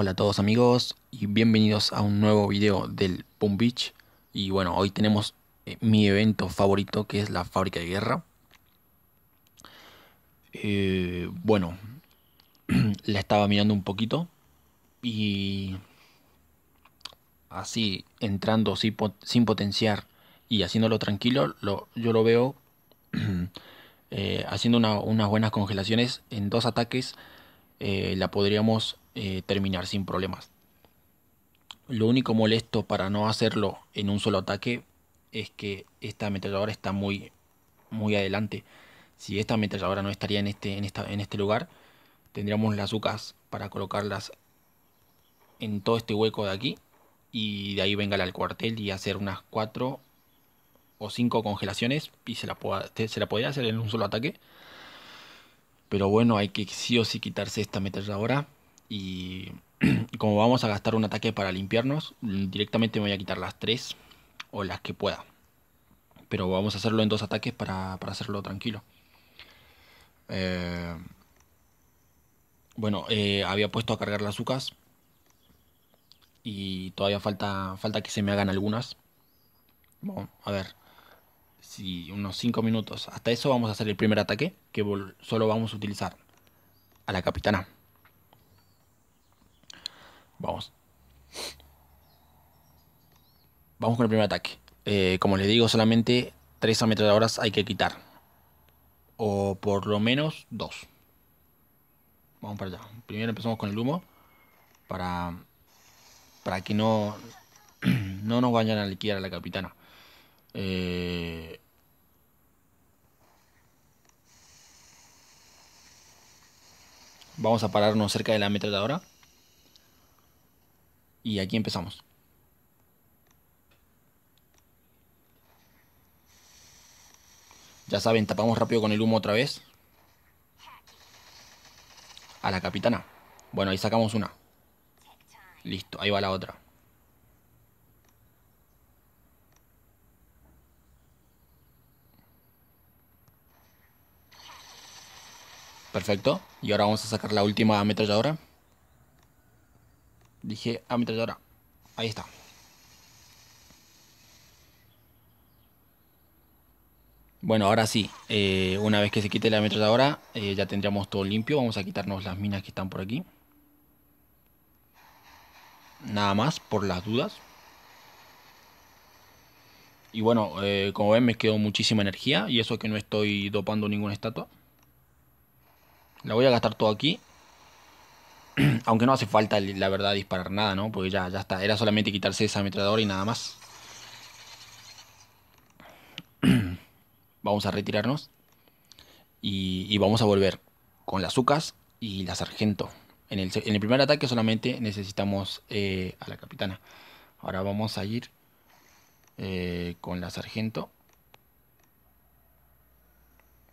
Hola a todos amigos y bienvenidos a un nuevo video del Boom Beach y bueno hoy tenemos eh, mi evento favorito que es la fábrica de guerra eh, bueno la estaba mirando un poquito y así entrando sin, potenciar y haciéndolo tranquilo yo lo veo eh, haciendo unas buenas congelaciones en dos ataques la podríamos eh, terminar sin problemas. Lo único molesto para no hacerlo en un solo ataque es que esta ametralladora está muy, muy adelante. Si esta ametralladora no estaría en este, esta, en este lugar, tendríamos las UCAS para colocarlas en todo este hueco de aquí y de ahí venga al cuartel y hacer unas 4 o 5 congelaciones y se la, pueda, se la podría hacer en un solo ataque. Pero bueno, hay que sí o sí quitarse esta ametralladora y como vamos a gastar un ataque para limpiarnos, mm, directamente me voy a quitar las tres o las que pueda. Pero vamos a hacerlo en dos ataques para, hacerlo tranquilo. Eh, bueno, eh, había puesto a cargar las ucas. Y todavía falta, falta que se me hagan algunas. a ver. Si unos 5 minutos. Hasta eso vamos a hacer el primer ataque que solo vamos a utilizar a la capitana. Vamos. Vamos con el primer ataque. Eh, como les digo, solamente tres ametralladoras hay que quitar. O por lo menos dos. Vamos para allá. Primero empezamos con el humo. Para, para que no, no nos vayan a liquidar a la capitana. Eh, vamos a pararnos cerca de la ametralladora y aquí empezamos. Ya saben, tapamos rápido con el humo otra vez. A la capitana. Bueno, ahí sacamos una. Listo, ahí va la otra. Perfecto. Y ahora vamos a sacar la última ametralladora. Dije ametralladora. Ah, Ahí está. Bueno, ahora sí, eh, una vez que se quite la ametralladora, eh, ya tendríamos todo limpio. Vamos a quitarnos las minas que están por aquí. Nada más, por las dudas. Y bueno, eh, como ven me quedó muchísima energía y eso que no estoy dopando ninguna estatua. La voy a gastar todo aquí aunque no hace falta, la verdad, disparar nada, ¿no? Porque ya, ya está. Era solamente quitarse esa ametralladora y nada más. vamos a retirarnos. Y, vamos a volver con las Ucas y la Sargento. En el, primer ataque solamente necesitamos eh, a la Capitana. Ahora vamos a ir eh, con la Sargento.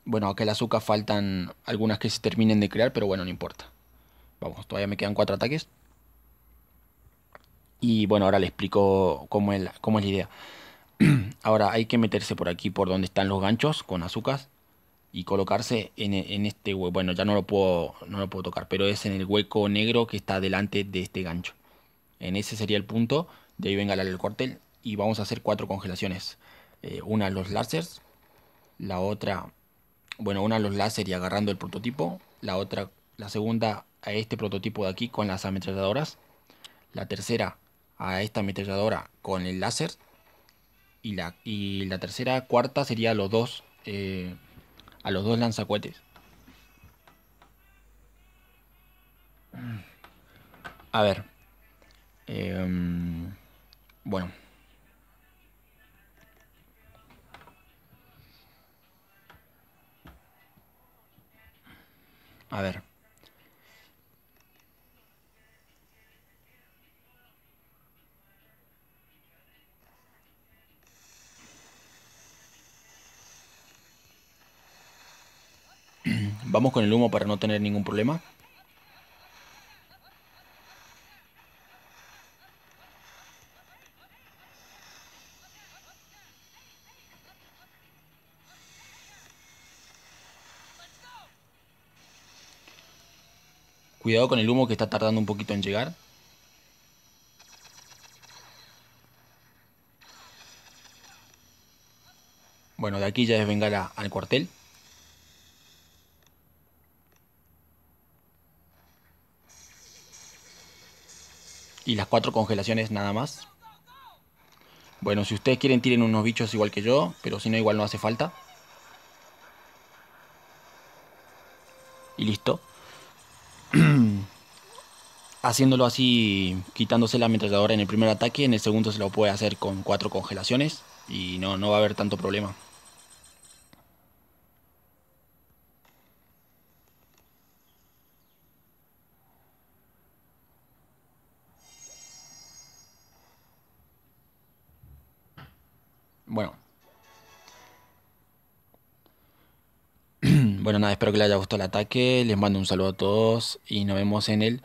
Bueno, acá en la azúcar faltan algunas que se terminen de crear, pero bueno, no importa. Vamos, todavía me quedan cuatro ataques. Y bueno, ahora le explico cómo es la, es la idea. ahora hay que meterse por aquí, por donde están los ganchos con azúcar. Y colocarse en, este hueco. Bueno, ya no lo, puedo, lo puedo tocar, pero es en el hueco negro que está delante de este gancho. En ese sería el punto. De ahí venga el cuartel Y vamos a hacer cuatro congelaciones. Eh, una una los láseres. La otra. Bueno, una los láser y agarrando el prototipo. La otra. La segunda a este prototipo de aquí con las ametralladoras, la tercera a esta ametralladora con el láser y la, y la tercera, cuarta sería a los dos, eh, a los dos lanzacuetes A ver. Em, bueno. A ver. Vamos con el humo para no tener ningún problema. Cuidado con el humo que está tardando un poquito en llegar. Bueno, de aquí ya es vengar al cuartel. Y las cuatro congelaciones nada más. Bueno, si ustedes quieren tiren unos bichos igual que yo, pero si no igual no hace falta. Y listo. Haciéndolo así, quitándose la ametralladora en el primer ataque, en el segundo se lo puede hacer con cuatro congelaciones y no, no va a haber tanto problema. Bueno. bueno, nada, espero que les haya gustado el ataque. Les mando un saludo a todos y nos vemos en el